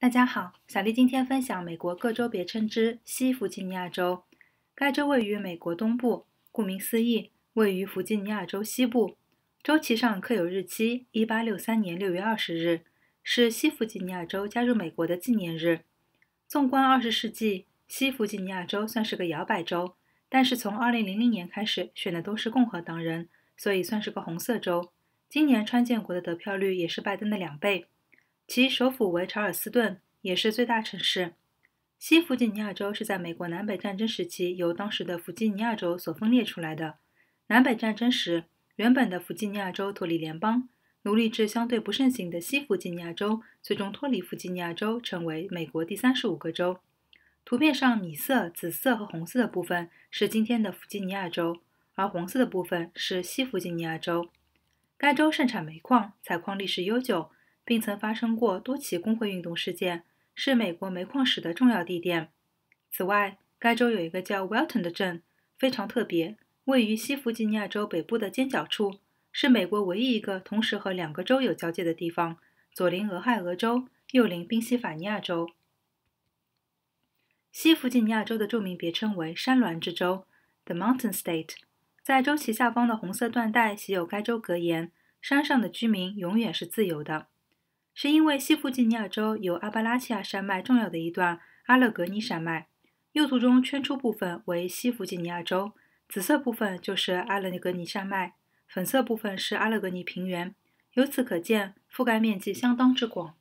大家好，小丽今天分享美国各州别称之西弗吉尼亚州。该州位于美国东部，顾名思义，位于弗吉尼亚州西部。州旗上刻有日期一八六三年六月二十日，是西弗吉尼亚州加入美国的纪念日。纵观二十世纪，西弗吉尼亚州算是个摇摆州，但是从二零零零年开始选的都是共和党人，所以算是个红色州。今年川建国的得票率也是拜登的两倍。其首府为查尔斯顿，也是最大城市。西弗吉尼亚州是在美国南北战争时期由当时的弗吉尼亚州所分裂出来的。南北战争时，原本的弗吉尼亚州脱离联邦，奴隶制相对不盛行的西弗吉尼亚州最终脱离弗吉尼亚州，成为美国第三十五个州。图片上米色、紫色和红色的部分是今天的弗吉尼亚州，而红色的部分是西弗吉尼亚州。该州盛产煤矿，采矿历史悠久。并曾发生过多起工会运动事件，是美国煤矿史的重要地点。此外，该州有一个叫 w e l t o n 的镇，非常特别，位于西弗吉尼亚州北部的尖角处，是美国唯一一个同时和两个州有交界的地方，左邻俄亥俄州，右邻宾夕法尼亚州。西弗吉尼亚州的著名别称为“山峦之州 ”（The Mountain State）。在州旗下方的红色缎带写有该州格言：“山上的居民永远是自由的。”是因为西弗吉尼亚州有阿巴拉契亚山脉重要的一段阿勒格尼山脉，右图中圈出部分为西弗吉尼亚州，紫色部分就是阿勒格尼山脉，粉色部分是阿勒格尼平原。由此可见，覆盖面积相当之广。